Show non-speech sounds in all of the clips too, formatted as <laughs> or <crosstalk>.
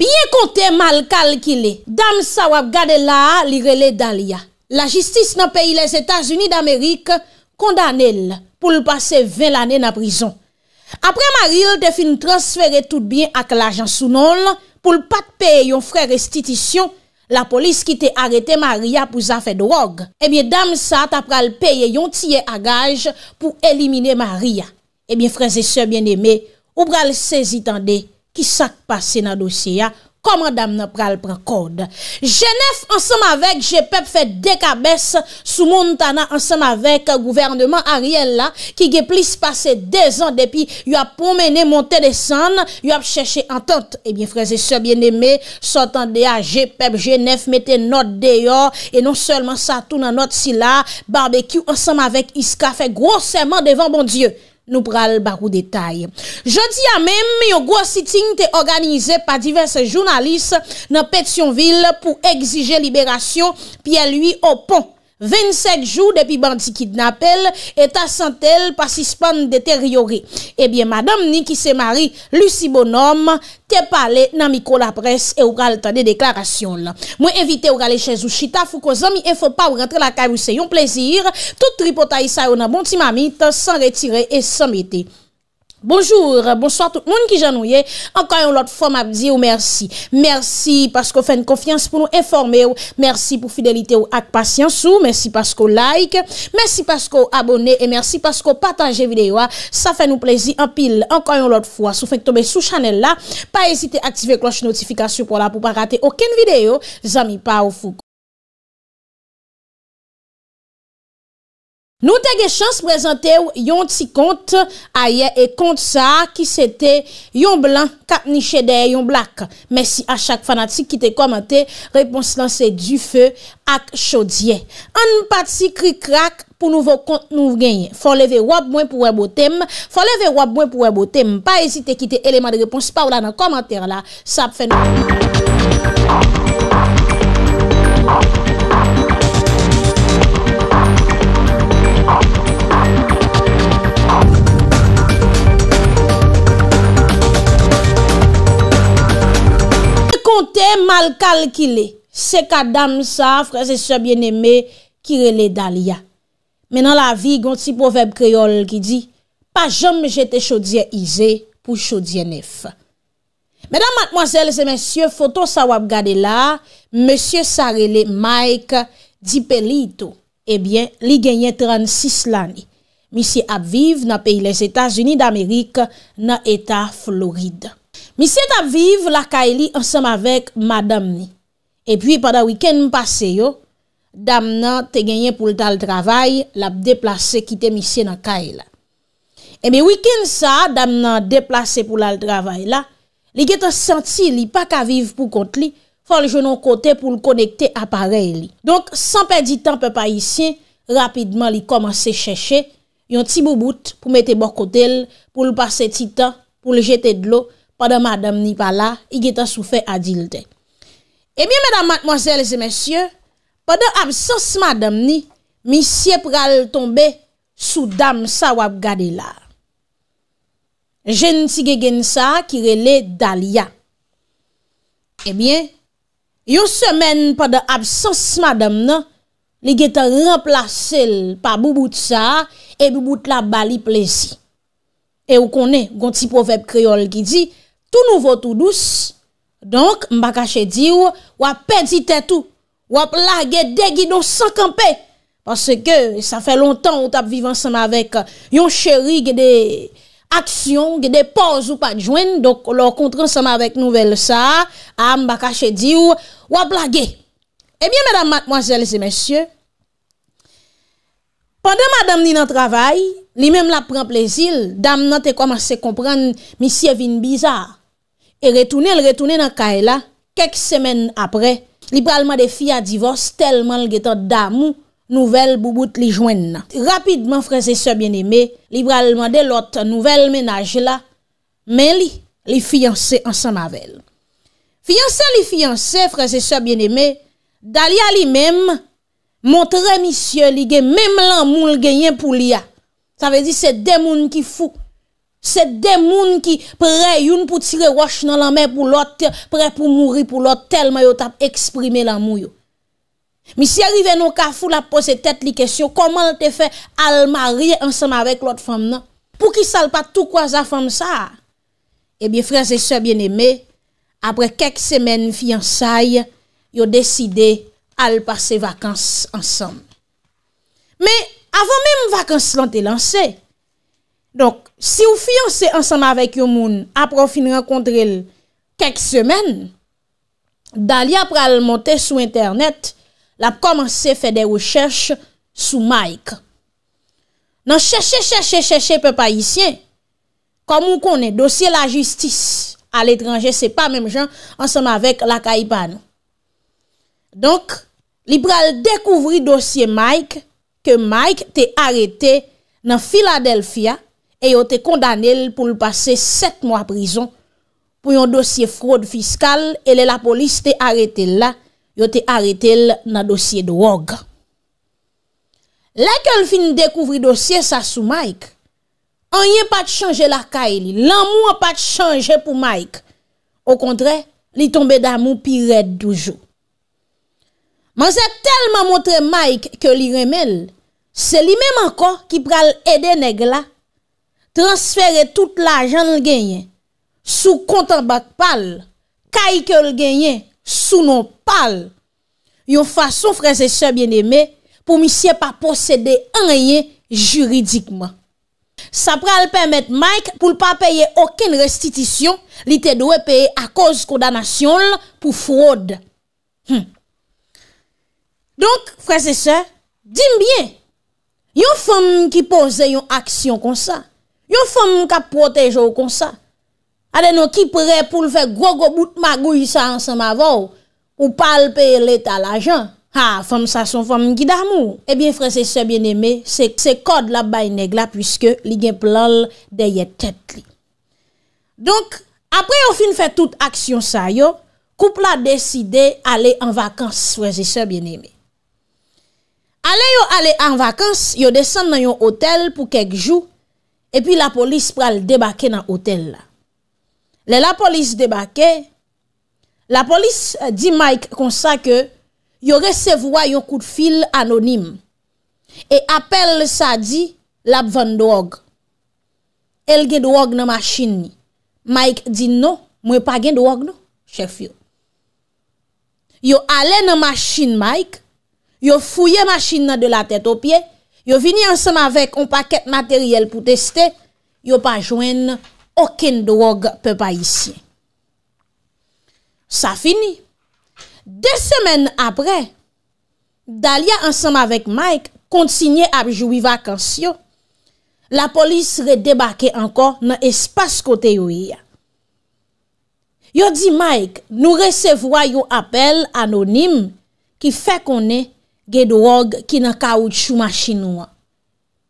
Biye kon te mal kalkile, dam sa wap gade la li rele dal ya. La jistis nan peyi les Etats-Unis d'Amerik kondanel pou l'pase 20 l'anen a prizon. Apre ma ril te fin transfere tout biye ak l'ajan sou nol pou l'pat peye yon fre restitisyon la polis ki te arete ma ria pou zafè drog. Ebyen eh dam sa tap pral peye yon tiye agaj pou elimine ma ria. Ebyen freze se bien eme eh ou pral sezi tan dey. Ki sak pase nan dosye ya, komadam nan pral pran kode. Genèf ansem avek, jè pep fè dekabès sou moun tana ansem avek gouvernement a riel la, ki ge plis pase de zan depi, yu ap promene monte de san, yu ap chèche antote. Ebyen eh frèze, sè bien eme, sotan de a jè pep, genèf mette not de yo, e non selman sa tou nan not si la, barbekyou ansem avek iska fè grosèman devan bon dieu. nous pral beaucoup détail. Jeudi à même, un gros sitting est organisé par divers journalistes dans Pétionville pour exiger libération Pierre-Louis pont. 27 jours depuis bandit et ta santé pas suspend détérioré. Eh bien, madame Niki qui se mari, Lucie Bonhomme, te parlé dans micro la presse et ou gal des déclarations là. Moi invité ou aller chez ou chita fou ko zami info faut pas rentrer la caille c'est un plaisir. Tout tripotaille ça on a bon timamite sans retirer et sans mettre. Bonjour, bonsoir tout le monde qui j'ennuie. Encore une autre fois, m'a ou merci. Merci parce que fait une confiance pour nous informer. Merci pour fidélité ou avec patience ou. Merci parce que like. Merci parce que abonnez et merci parce que partagez vidéo. Ça fait nous plaisir en pile. Encore une autre fois, si vous faites tomber sous channel là, pas hésiter à activer cloche notification pour là pour pas rater aucune vidéo. Zami pas au fou. Nou te ge chans prezante ou yon ti kont a ye e kont sa ki se te yon blan kap ni chede yon blak. Mersi a chak fanatik ki te komante, repons lanse du fe ak chodye. An nou pati kri krak pou nou vok kont nou genye. Fon leve wap mwen pou wè botem, fon leve wap mwen pou wè botem. Pa esite ki te eleman de repons pa ou la nan komante la. Sa ap fè nou. Jè malkal kile, se ka dam sa fraze se byen eme kirele dal ya. Menan la vi gont si poveb kreol ki di, pa jom jete chodye izè pou chodye nef. Menan matmozèl se mensyè, foton sa wap gade la, mensyè sa rele Mike DiPelito, ebyen li genyen 36 lani. Misye ap vive nan peyi les Etats-Unis d'Amerik, nan Etat Floride. Misye t'a vive la kaili ensemble avec madame ni. puis puis week-end passé, yo, dame nan te genyen pou lta travail, l'a lap quitter kite eh misye nan Et Et week-end, sa, qu'elle nan pas pou vivre travail là, la, li a senti li pa ka vive pou kont li, fol jenon kote pou le connecter appareil li. Donc sans perdre du pe pa haïtien, rapidement li komanse chercher yon ti boubout pou mette le pou passer temps, pour pou jeter de l'eau pendant madame ni pas là, il était souffert adulte. Eh bien, mesdames, mademoiselles et messieurs, pendant absence madame ni, monsieur pral tomber sous dame ça wap gade là. Jeune gen ça qui relait Dalia. Eh bien, une semaine pendant absence madame nan, li geta remplacé par boubout et boubout la bali plaisir. Et vous connaissez, un petit proverbe créole qui dit tout nouveau, tout douce. Donc, Mbakache caché dire, ou a perdu tout, ou a plagué des guidons sans camper. Parce que ça fait longtemps ou t'a vivant ensemble avec euh, yon chéri des actions, des pauses ou pas de joindre. Donc, leur contre ensemble avec nouvelle ça, a m'a caché dire, ou a Eh bien, mesdames, mademoiselles et messieurs, pendant madame ni nan travail, li même la prend plaisir, dame nan te se comprendre misye vin bizarre et retourner le retourner dans là quelques semaines après libéralement des filles à divorce tellement le temps d'amour nouvelle bouboute li joine rapidement frère et sœurs bien-aimés libéralement de l'autre nouvelle ménage là mais li li fiancé ensemble avec elle fiancé li fiancé frère et sœurs bien-aimés Dalia lui-même montrait monsieur li même l'amour gagné pour lia ça veut dire c'est des mondes qui fou c'est des gens qui prêt une pour tirer roche dans la main pour l'autre, prêt pour mourir pour l'autre, tellement ils ont exprimé l'amour yo. Mais si arrivé nos kafou la pose tête les question, comment te fait al marier ensemble avec l'autre femme Pour Pour qui sal pas tout quoi sa femme ça? Eh bien, frères et sœurs bien-aimés, après quelques semaines fiançailles, ont décidé de passer vacances ensemble. Mais avant même vacances l'ont lancées, Donk, si ou fiyanse ansama vek yo moun, apro fin renkontrel kek semen, Dalia pral monte sou internet, la p komanse fè de ou chèche sou Mike. Nan chèche, chèche, chèche, chèche, pe pa yisyen, kom ou konen dosye la jistis, al etranje, se pa mem jan, ansama vek la Kaipan. Donk, li pral dekouvri dosye Mike, ke Mike te arete nan Filadelfia, et a été condamné pour passer sept mois prison pour un dossier fraude fiscale et la police t'est arrêté là, a été arrêté dans dossier drogue. a fin découvrir dossier ça sous Mike. On n'y pas de changer la caille, l'amour pas de changer pour Mike. Au contraire, il tombé d'amour pire toujours. Mais c'est tellement montré Mike que li remel, c'est lui-même encore qui pral aider nèg là transférer tout l'argent gagné sous compte en bac pal, que le gagné sous Y pal. une façon frères et sœurs bien-aimés pour monsieur pas posséder rien juridiquement. Ça pral permettre Mike pour pas payer aucune restitution, il était doit payer à cause condamnation pour fraude. Hum. Donc frères et sœurs, dis bien, une femme qui pose une action comme ça, Yo fèm mk ap protej yo kon sa. Adè nou ki prè pou l fè gwo gwo bout magou yisa ansan ma vò. Ou palpe l etal ajan. Ha fèm sa son fèm gidamou. Ebyen eh fè se se bien eme. Se kod la bay neg la. Piske li gen plol deye tet li. Donk apre yo fin fè tout aksyon sa yo. Koup la deside ale en vakans. Fè se se bien eme. Ale yo ale en vakans. Yo desen nan yon otel pou kek jou. Et puis la police pral débarquer dans l'hôtel. Le la police débarque, la police euh, dit Mike comme ça que yon reçu yon coup de fil anonyme. Et appelle sa dit la vende drogue. Elle gen drogue dans machine Mike dit non, moi pas gen drogue non, chef yo. Yo allé dans machine Mike, yo fouye machine de la tête aux pieds. yo vini ansem avèk an pakèt materyèl pou testè, yo pa jwen okèn drog pe pa isye. Sa fini. De semen apre, dalya ansem avèk Mike, kontsinyè apjoui vakansyo, la polis re-debake ankon nan espas kote yo iya. Yo di Mike, nou resevwa yo apel anonim ki fè konè anonim. des drogue qui nan caoutchouc machine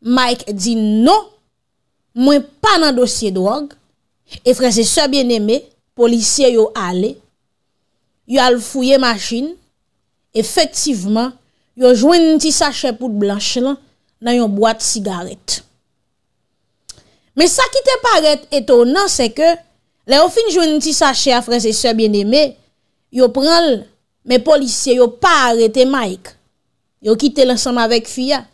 Mike dit non, moi pas le dossier drogue. Et frère, c'est bien aimé, policier yo allé, yo al la machine, effectivement, yo joué un petit sachet poudre blanche dans une boîte de cigarettes. Mais ça qui te paraît étonnant, c'est que, les ou fin un petit sachet à frère, c'est bien aimé, yo mes mais policier yo pas arrêté Mike. Yo kite lansam avek fya.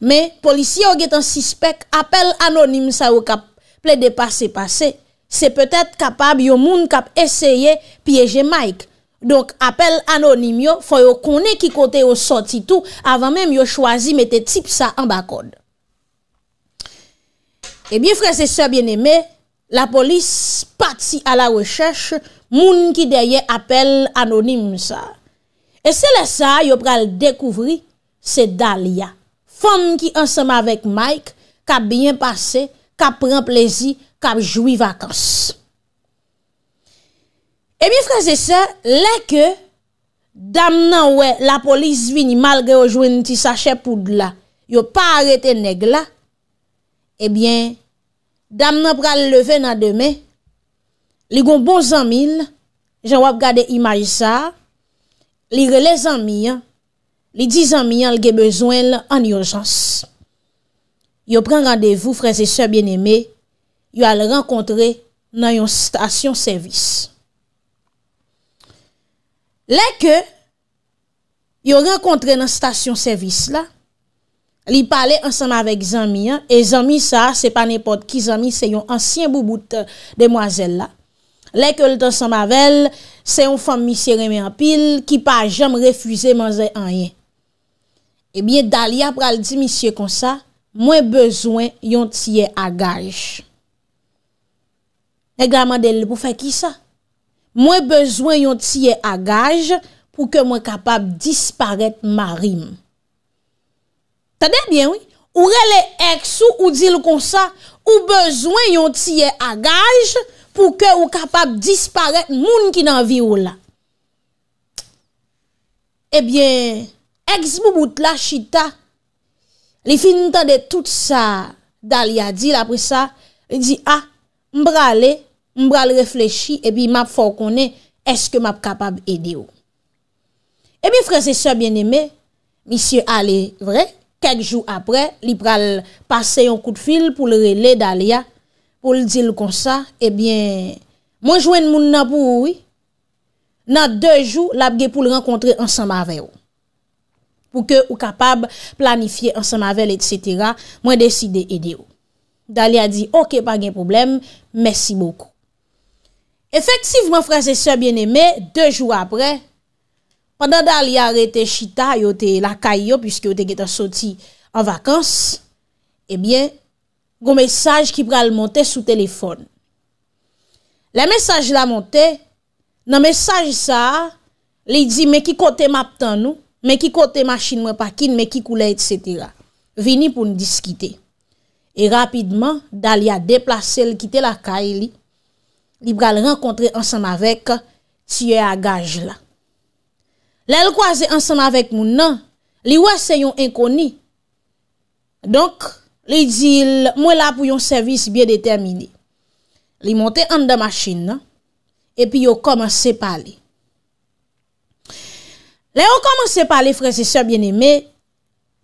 Me, polisi yo get an sispek, apel anonim sa yo kap ple de pase-pase. Se petet kapab yo moun kap eseye pyeje Mike. Donk, apel anonim yo, foy yo kone ki kote yo soti tou, avan men yo chwazi mette tip sa an bakod. Ebyen eh frese se bieneme, la polis pati ala wecheche moun ki deye apel anonim sa. Et c'est là ça, yo pral découvrir c'est Dalia, femme qui ensemble avec Mike qui a bien passé, qui a pris plaisir, qui a vacances. Et eh bien frères et sœurs, là que dame la police vini malgré au joine petit sachet poudre là, yo pas arrêté nèg là. Et eh bien dame nan pral lever nan demain. Li gon bon mille, j'en wap gade image ça. Li rele Zanmiyan, li di Zanmiyan li ge bezwen la an yojans. Yo pren randevou, freze se bieneme, yo al renkontre nan yon stasyon servis. Le ke yo renkontre nan stasyon servis la, li pale ansama vek Zanmiyan, e Zanmiyan sa, se pa nepot ki Zanmiyan, se yon ansyen bouboute demwazel la, Lè ke lè tan san mavel, se yon fòm misye remè an pil, ki pa jèm refuze man zè an yè. E bie dalè ap pral di misye konsa, mwen bezwen yon tiye agaj. E glamandè lè pou fè ki sa? Mwen bezwen yon tiye agaj, pou ke mwen kapab disparet marim. Tade bie wè? Ou re lè eksou ou dil konsa, ou bezwen yon tiye agaj, pour que vous capable disparaître moun qui dans vie là. Eh bien, ex boubout la chita, li fin de tout ça, Dalia dit après ça, il dit ah, m'brale, m'bral réfléchi et puis m'a faut connaître est-ce que m'a capable aider ou. Eh bien frères et sœurs bien-aimés, monsieur allez vrai quelques jours après, il pral passer un coup de fil pour le relais d'Alia pour le dire comme ça, eh bien, moi, je joins moun nan pour oui. Dans deux jours, la pour le rencontrer ensemble avec vous. Pour que vous capable de planifier ensemble avec etc. Moi, décidé aider vous. Dali a dit, ok, pas de problème, merci beaucoup. Effectivement, frères et sœurs bien-aimés, deux jours après, pendant Dali a arrêté Chita, yo te la caillou, puisque yo sorti en vacances, eh bien, un message qui pral monter sous téléphone. Le message la monté, dans message ça, il dit mais qui côté map nous, mais qui côté machine moi parking, mais qui coulait etc. Vini pour nous discuter. Et rapidement, Dalia déplacé, elle quitter la caille, il pral rencontrer ensemble avec Tiye à gage là. croisé ensemble avec Mounan. moun nan, li wè se Li dit, moi là pour un service bien déterminé. Li monte en de machine, et puis yon commence à parler. Le yon commence à parler, frère et sœurs bien aimé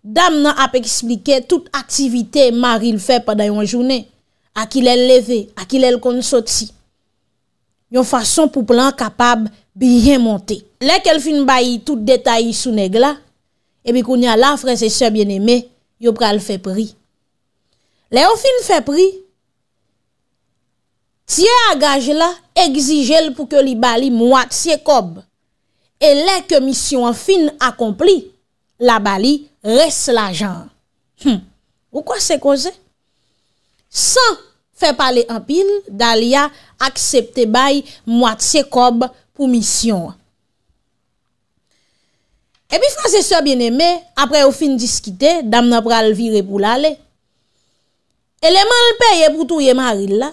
dame nan a expliqué toute activité Marie le fait pendant yon journée, à qui l'elle levé, à qui l'elle kon sorti. Yon façon pour plan capable bien monter. Le qu'elle fin tout détail sous nègla, et puis y la, frères et sœurs bien-aimés, yon pral fait prix. Le fait prix. Tiens à gage là, exige le pour que li bali moitié cob. Et le que mission en fin accompli, la bali reste l'argent. Pourquoi hm, Ou c'est causé? Sans faire parler en pile, Dalia accepte bay moitié cob pour mission. Et puis, frère, c'est bien aimé, après au fin discuter, dame n'a pas le pour Élément le paye e pour tout Marie là.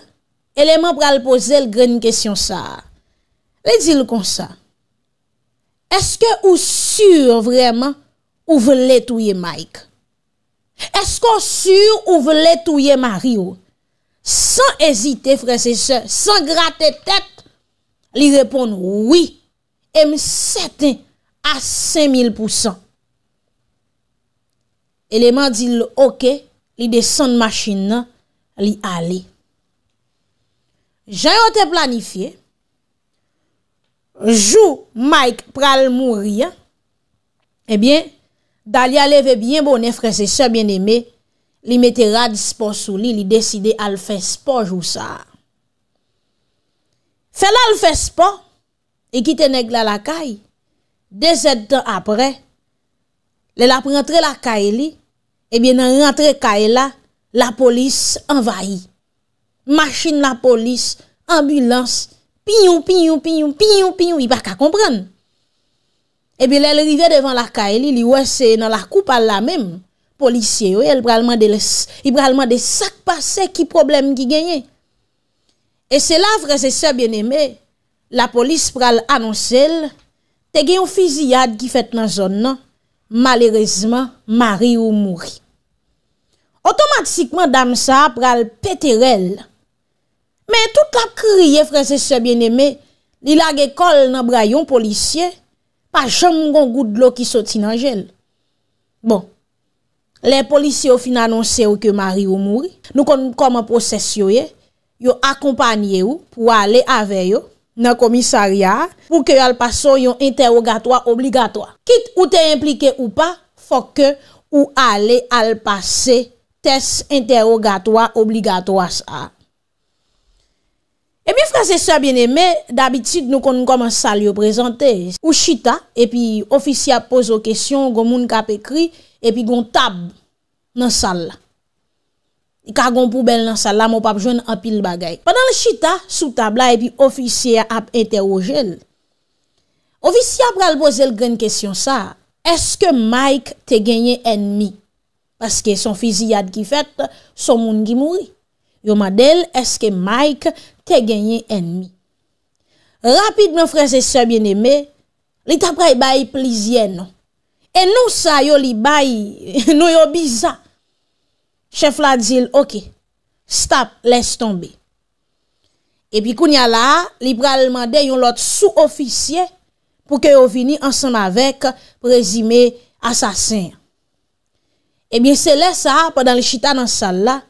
Élément pour le poser le grande question ça. Le dit le comme ça. Est-ce que ou sûr vraiment ou voulez tout Mike? Est-ce qu'on sûr ou voulez tout Mario? Sans hésiter, frère, et sœurs, sans gratter tête, lui répond oui. Et certain à 5000%. Élément dit ok li descend machine machine, li aller. J'ai yo te planifié. jou Mike pral Eh bien, Dalia dali bien bonnet frère, et se bien aimé, li mette rad sport sou li, li à al faire sport jou ça. Fait la le fait sport, et quitter neg la la Deux de sept temps après, le la prentre la caille. Et eh bien, dans rentre Kaela, la police envahit. Machine la police, ambulance, pignon, pignon, pignon, pignon, pignon, il pas pas comprendre. Et eh bien, elle arrivait devant la Kaela, il ouais, c'est dans la coupe à la même. Policier, il elle prend des sacs passés qui problème qui gagne. Et c'est là, frère, c'est ça, bien aimé. La police pral annoncer, te gen un fusillade qui fait dans la zone, malheureusement, Marie ou mouru. Otomatikman dam sa pral pete rel. Men tout la kriye frese se bieneme li lage kol nan brayon polisye pa chan mgon goud lo ki soti nan jel. Bon, le polisye ou fina non se ou ke mari ou mouri, nou kon konman poses yo ye, yo akompanyye ou pou ale aveyo nan komisarya pou ke alpaso yon interrogatoa obligatoa. Kit ou te implike ou pa, fok ke ou ale alpase yo. tes interogatoa obligatoa sa. E eh mi frasesa bineme, dabitid nou kon konman sal yo prezante. Ou chita, epi ofisya pozo kesyon, goun moun kap ekri, epi goun tab nan sal. Ka goun poubel nan sal la, moun pap joun apil bagay. Padan le chita, sou tab la, epi ofisya ap intero jel. Ofisya pral boze l gren kesyon sa, eske Mike te genye enmik? Est-ce que son fusillade qui fait son monde qui mourit. Yo dit, est-ce que Mike te gagné ennemi? Rapidement, frères et sœurs bien-aimés, li tapray bay plusieurs non. Et non ça yo li bay, <laughs> nou yo biza. Chef la dit, ok, stop, laisse tomber. Et puis, kounya la, il pral mande yon l'autre sous-officier pour que vienne ensemble avec présumé assassin. Eh bien, c'est là ça, pendant le chita dans la salle là.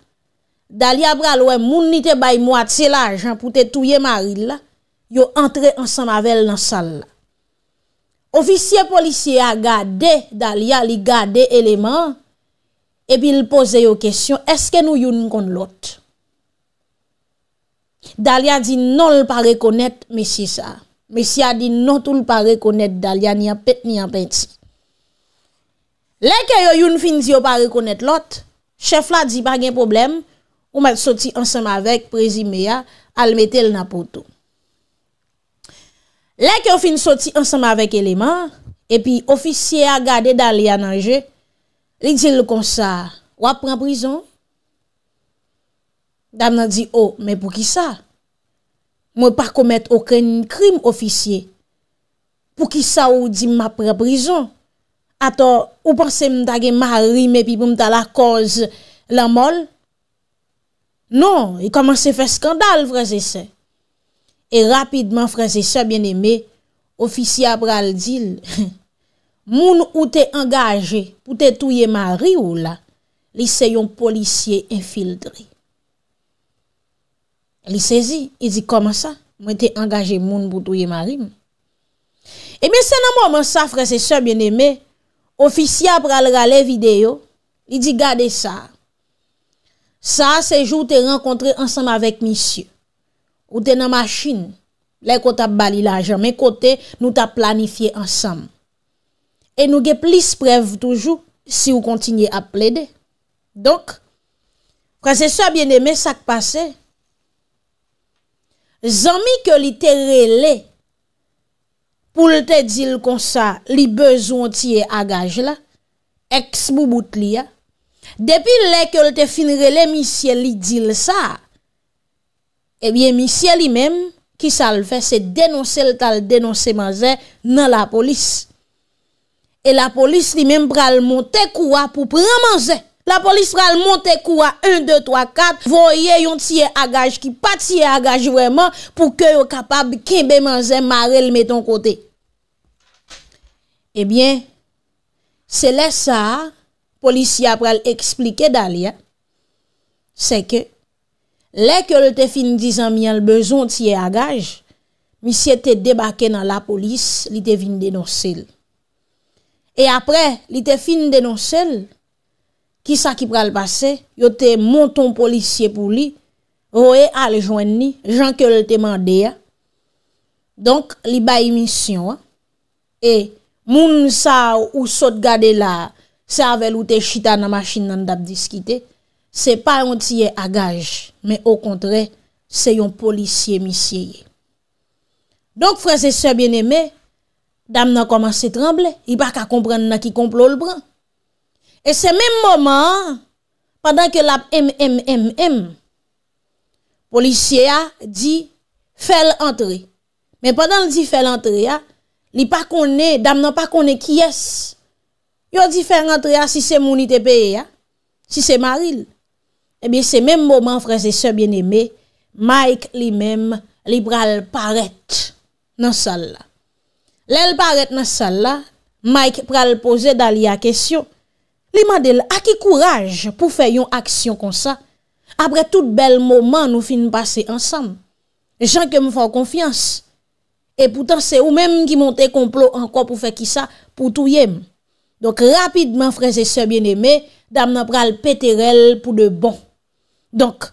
Dalia Bralouen, moun ni te bay moitié l'argent pour te touye Marie Ils Yo entre ensemble avec elle dans la salle là. Officier policier a gardé Dalia, li gardé élément. Et puis il pose aux question, est-ce que nous yon kon l'autre? Dalia dit non le pas reconnaître, monsieur ça. Monsieur a dit non tout le pas reconnaître Dalia, ni en pet ni en le ke yo yon fin di yo pa rekonet dit chef la di pas gen problème, ou met sorti ensemble avec présumé ya, al mette l poto. Le fin sorti ensemble avec élément, et puis officier a gade dans li ananje, li di le kon sa, prendre la prison? Dame nan di, oh, mais pour qui ça? Moi pas commettre aucun crime officier. Pour qui ça ou di ma la prison? Attends, ou pensez que mari mais puis pour la cause la molle Non, il e commence à faire scandale frère et Et rapidement frère et sœur bien aimé, officier Abral dit <laughs> moun ou t'es engagé pour te mari ou là, li yon policier infiltré. Il saisit, il e dit comment ça Moi t'es engagé moun pour tuer mari. Et eh bien c'est dans moment ça frère et bien aimé, officier pral la vidéo, il dit gardez ça. Ça c'est jour t'es rencontré ensemble avec monsieur. Ou t'es dans machine, les t'a bali l'argent mais côté nous t'a planifié ensemble. Et nous avons plus preuve toujours si vous continuez à plaider. Donc, frère ça bien-aimé, ça qui passe. Zami que l'ité pour te dire comme ça, les besoins tiers à gage là, ex boubout li Depuis le que te finire le monsieur li dit ça, eh bien monsieur lui-même qui ça le fait c'est dénoncer le tal dénoncer Mazé dans la police. Et la police lui-même pral monter quoi pour prendre manger. La police pral monter quoi 1 2 3 4 voyez yon tiye agage qui pas tiye agage vraiment pour que yo capable kembe manze marel meton côté. Eh bien c'est là ça policier pral expliquer d'alia c'est que dès que le te fin disant mien a besoin tiye agage monsieur te débarqué dans la police il te dénoncé. dénoncer. Et après il te fin dénoncer qui ça qui pral passer yo monton policier pour lui roé al joindre Jean que le te mandé donc li mission et moun sa ou saute garder là c'est avec ou chita dans machine nan d'ab discuter c'est pas un tir à gage mais au contraire c'est un policier monsieur donc frères et sœurs bien-aimés dame a commencé trembler il pas ka comprendre nan ki complot le prend et c'est même moment, pendant que la MMMM, policier a dit, fais entrer ». Mais pendant le dit ah, il n'y a pas qu'on dame non pas qu'on qui est. a dit fais entrer ah, » si c'est mon pays, ah, si c'est Maril. Eh bien, c'est même moment, frères et sœurs bien-aimés, Mike lui-même, il pral paraître dans salle là. paraît dans salle là, Mike pral poser la question. Li mandel a qui courage pour faire une action comme ça Après tout bel moment nous fin pase ensemble Jan ke m confiance. Et pourtant, c'est c'est ou même qui monte complot pour faire qui ça pour tout yem. Donc rapidement, frères et sœurs bien-aimés, dame nan pour de bon. Donc,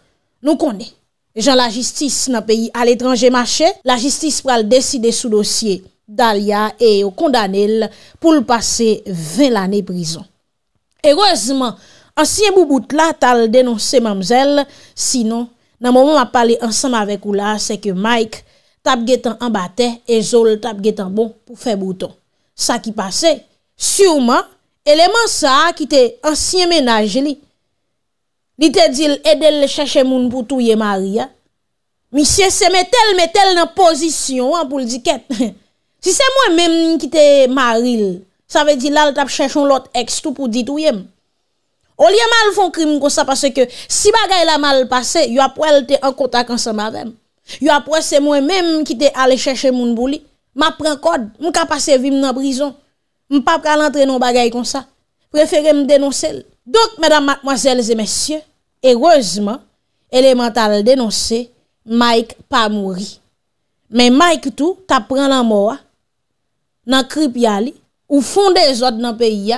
nous connaissons. gens la justice dans pays à l'étranger marché, la justice pral décider sous dossier Dalia et condamné pour le passer 20 l'année prison. Heureusement, ancien boubout là t'a dénoncé mamzelle, sinon le moment m'a parlé ensemble avec ou là, c'est que Mike tap getan en bataille et Zol tap getan bon pour faire bouton. Ça qui passait, sûrement élément ça qui était ancien ménage li. Li te dit aider le chercher moun pour touyer Maria. Hein. Monsieur se metel metel dans position hein, pour le dire <laughs> Si c'est moi même qui t'ai maril ça veut dire là, t'as cherché un l'autre ex tout pour dire tout Au lieu mal font crime comme ça parce que si bagay la mal passé, yo pu être en contact ensemble avec. a pas c'est moi même qui t'es allé chercher mon bouli. M'a prend code, m'ka passé vim dans prison. M'pa pas entrer dans bagay comme ça. Préférer me dénoncer. Donc mesdames, mademoiselles et messieurs, heureusement, élémental dénoncé, Mike pas mouri. Mais Mike tout, pris la mort hein. dans le yali ou font des ordres dans le pays,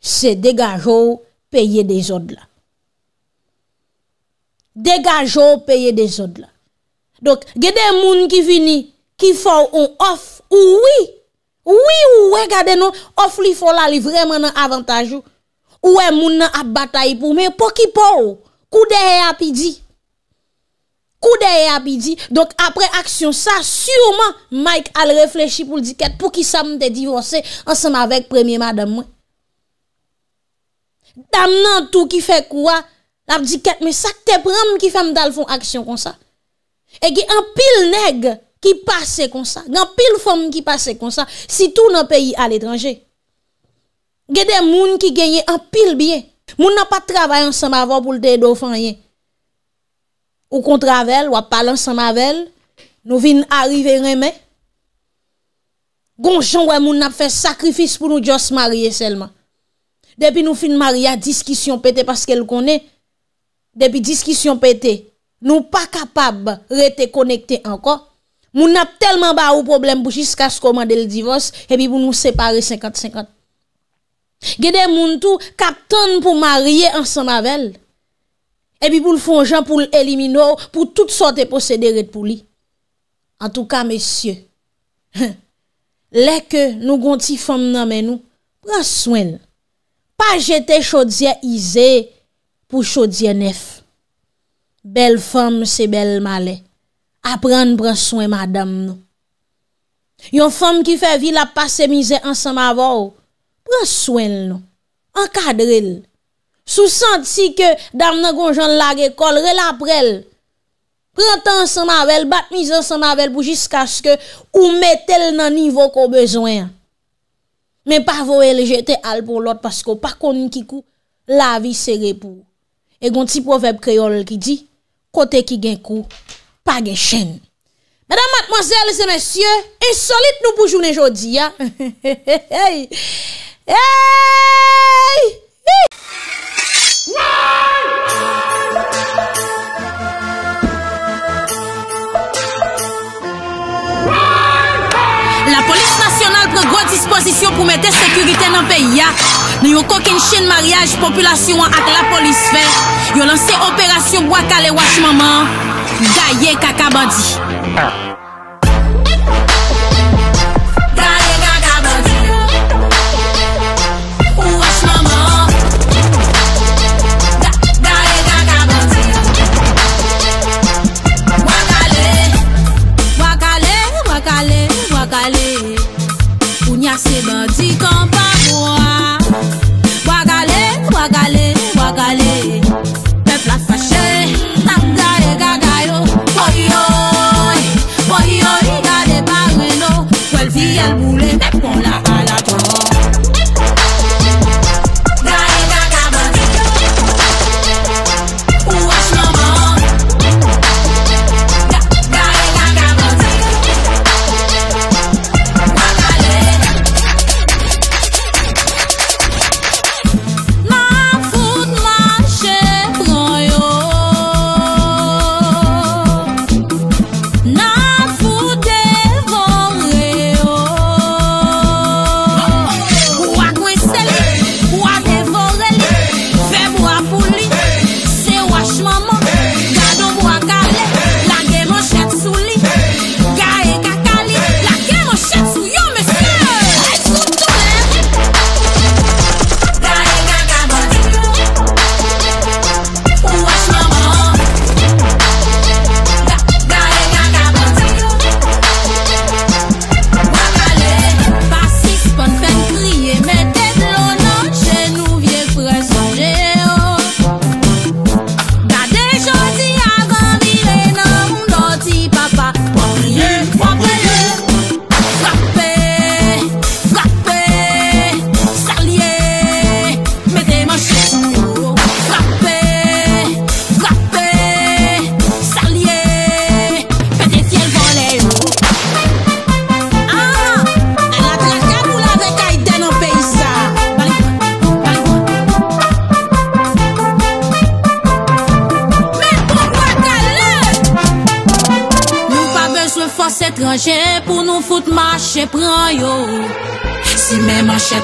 c'est dégager payer des ordres là. Dégager payer des ordres là. Donc, il y a des gens qui viennent, qui font un offre, oui, oui, ouais, regardez nous, offre li font la vraiment un avantage. Ou est des gens qui bataille pour mais pour qui pour? Kou derrière a pidi coup de Donc après action ça, sûrement Mike a réfléchi pour dire pour qui ça te divorcé ensemble avec Premier Madame. Dame tout qui fait quoi, la dit mais ça te prend qui fait dal fait action comme ça. Et qui un pile nègres qui passe comme ça, un pile femme qui passe comme ça, si tout dans pays à l'étranger. Il y a des gens qui gagnent un pile bien. Moun n'a pas travaillé ensemble avant pour le dédouaner ou contre ou à parler ensemble avec nous vin arriver mais. gonchon gens ouais mon n'a fait sacrifice pour nous juste marier seulement depuis nous fin marier discussion pété parce qu'elle connaît depuis discussion pété nous pas capable rester connecté encore Nous n'a tellement bas au problème jusqu'à ce commander le divorce et puis pour nous séparer 50 50 gade moun tout kap pour marier ensemble avec elle et puis pour le fond pour l'éliminer pour toutes sortes de et pour lui en tout cas messieurs <laughs> les que nous gonti femme nan dans nous prends soin pas jeter chaudière isée pour chaudière neuf belle femme c'est belle malais apprendre prendre soin madame nous une femme qui fait vie la passe misère ensemble avant, prends soin nous encadrez sous senti que dame nan gon jan lage kol re la prel. ensemble san mavel, bat misan san mavel pou jusqu'à ce ou mette niveau ko besoin. Mais pas vous elle al pour l'autre parce que pas konn ki la vie serait pour. Et gon ti proverbe créole qui dit côté qui gen coup, pas gen chaîne. Mesdames, mademoiselles et messieurs, insolite nous pour aujourd'hui. La polis nasyonal pre gote disposisyon pou mete sekurite nan peyi ya Ne yo koken chen mariage, populasyon ak la polis fe Yo lanse operasyon wakale wak maman Gaye kakabadi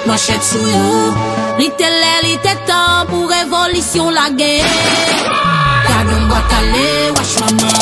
Mwen chè tsou yo Li tè lè, li tè tan Pou revolisyon la gen Kade mwen kalè, wè chè mwen nan